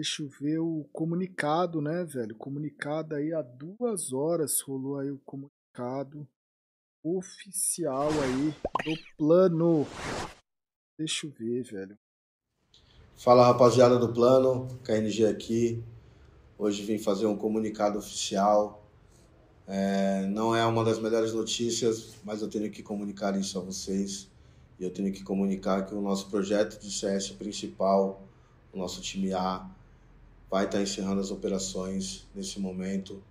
Deixa eu ver o comunicado, né, velho? Comunicado aí há duas horas rolou aí o comunicado oficial aí do plano. Deixa eu ver, velho. Fala rapaziada do plano, KNG aqui. Hoje vim fazer um comunicado oficial. É, não é uma das melhores notícias, mas eu tenho que comunicar isso a vocês. E eu tenho que comunicar que o nosso projeto de CS principal, o nosso time A, vai estar tá encerrando as operações nesse momento.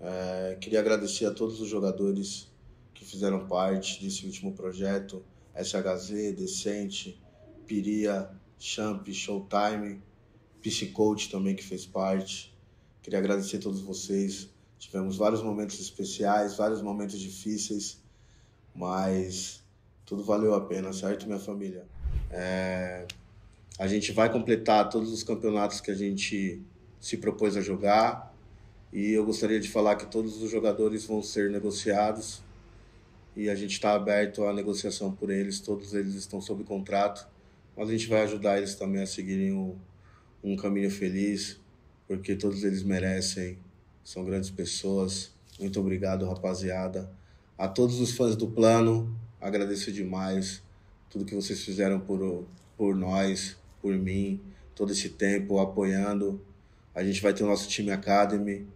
É, queria agradecer a todos os jogadores que fizeram parte desse último projeto: SHZ, Decente, Piria, Champ, Showtime, Psycoach também que fez parte. Queria agradecer a todos vocês. Tivemos vários momentos especiais, vários momentos difíceis, mas tudo valeu a pena, certo, minha família? É, a gente vai completar todos os campeonatos que a gente se propôs a jogar. E eu gostaria de falar que todos os jogadores vão ser negociados e a gente está aberto à negociação por eles. Todos eles estão sob contrato, mas a gente vai ajudar eles também a seguirem um, um caminho feliz, porque todos eles merecem. São grandes pessoas. Muito obrigado, rapaziada. A todos os fãs do plano, agradeço demais tudo que vocês fizeram por, por nós por mim todo esse tempo apoiando. A gente vai ter o nosso time Academy,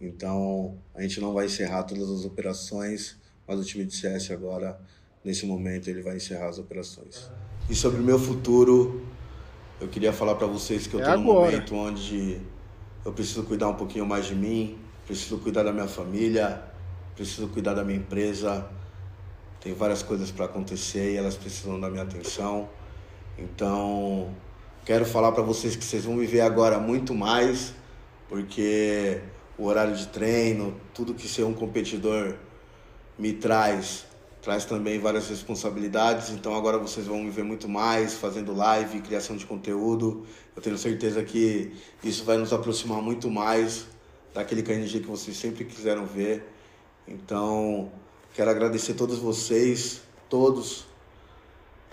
então a gente não vai encerrar todas as operações, mas o time de CS agora, nesse momento, ele vai encerrar as operações. E sobre o meu futuro, eu queria falar para vocês que eu estou é num momento onde eu preciso cuidar um pouquinho mais de mim, preciso cuidar da minha família, preciso cuidar da minha empresa. Tem várias coisas para acontecer e elas precisam da minha atenção. Então, quero falar para vocês que vocês vão me ver agora muito mais, porque o horário de treino, tudo que ser um competidor me traz, traz também várias responsabilidades. Então agora vocês vão me ver muito mais fazendo live, criação de conteúdo. Eu tenho certeza que isso vai nos aproximar muito mais daquele KNG que vocês sempre quiseram ver. Então, quero agradecer a todos vocês, todos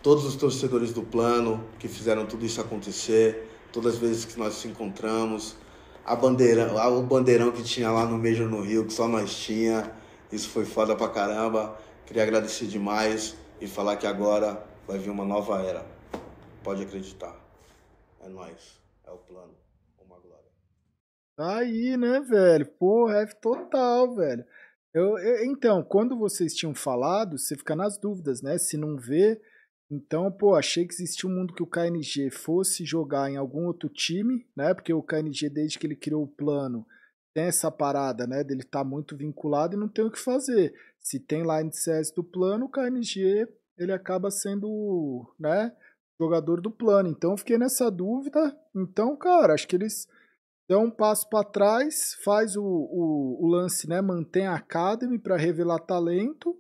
todos os torcedores do plano que fizeram tudo isso acontecer, todas as vezes que nós nos encontramos, a bandeira, o bandeirão que tinha lá no Major no Rio, que só nós tinha, isso foi foda pra caramba. Queria agradecer demais e falar que agora vai vir uma nova era. Pode acreditar. É nós, é o plano, uma glória. Tá aí, né, velho? Pô, F é total, velho. Eu, eu, então, quando vocês tinham falado, você fica nas dúvidas, né? Se não vê então, pô, achei que existia um mundo que o KNG fosse jogar em algum outro time, né? Porque o KNG, desde que ele criou o plano, tem essa parada, né? Dele tá muito vinculado e não tem o que fazer. Se tem line CS do plano, o KNG ele acaba sendo, né? Jogador do plano. Então, fiquei nessa dúvida. Então, cara, acho que eles dão um passo para trás, faz o, o, o lance, né? Mantém a Academy para revelar talento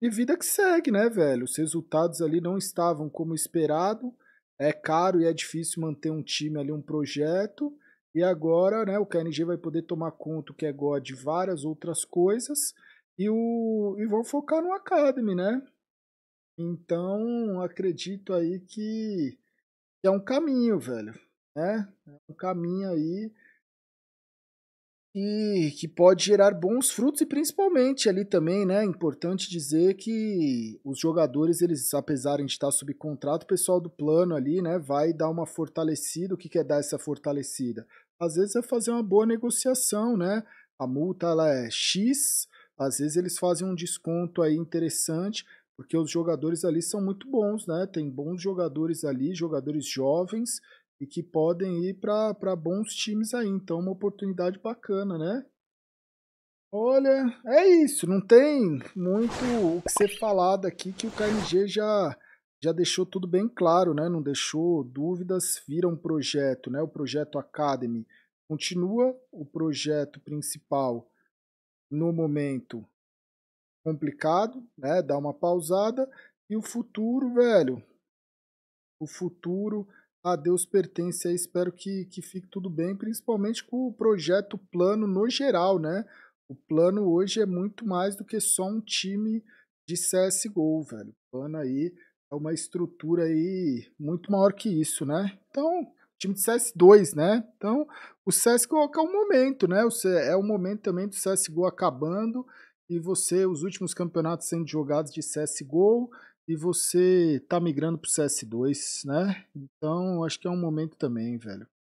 e vida que segue, né, velho? Os resultados ali não estavam como esperado. É caro e é difícil manter um time ali, um projeto. E agora, né, o KNG vai poder tomar conta que é God de várias outras coisas. E, o, e vão focar no Academy, né? Então, acredito aí que, é um caminho, velho. Né? É um caminho aí e que pode gerar bons frutos e principalmente ali também, né, é importante dizer que os jogadores, eles apesar de estar sob contrato, o pessoal do plano ali, né, vai dar uma fortalecida, o que quer é dar essa fortalecida? Às vezes é fazer uma boa negociação, né, a multa ela é X, às vezes eles fazem um desconto aí interessante, porque os jogadores ali são muito bons, né, tem bons jogadores ali, jogadores jovens, e que podem ir para bons times aí. Então, uma oportunidade bacana, né? Olha, é isso. Não tem muito o que ser falado aqui que o KNG já, já deixou tudo bem claro, né? Não deixou dúvidas, vira um projeto, né? O projeto Academy continua o projeto principal no momento complicado, né? Dá uma pausada e o futuro, velho. O futuro a Deus pertence. Espero que, que fique tudo bem, principalmente com o projeto plano no geral, né? O plano hoje é muito mais do que só um time de CSGO, velho. O plano aí é uma estrutura aí muito maior que isso, né? Então, time de CS2, né? Então, o CSGO é o momento, né? É o momento também do CSGO acabando e você, os últimos campeonatos sendo jogados de CSGO e você está migrando para o CS2, né? Então acho que é um momento também, velho.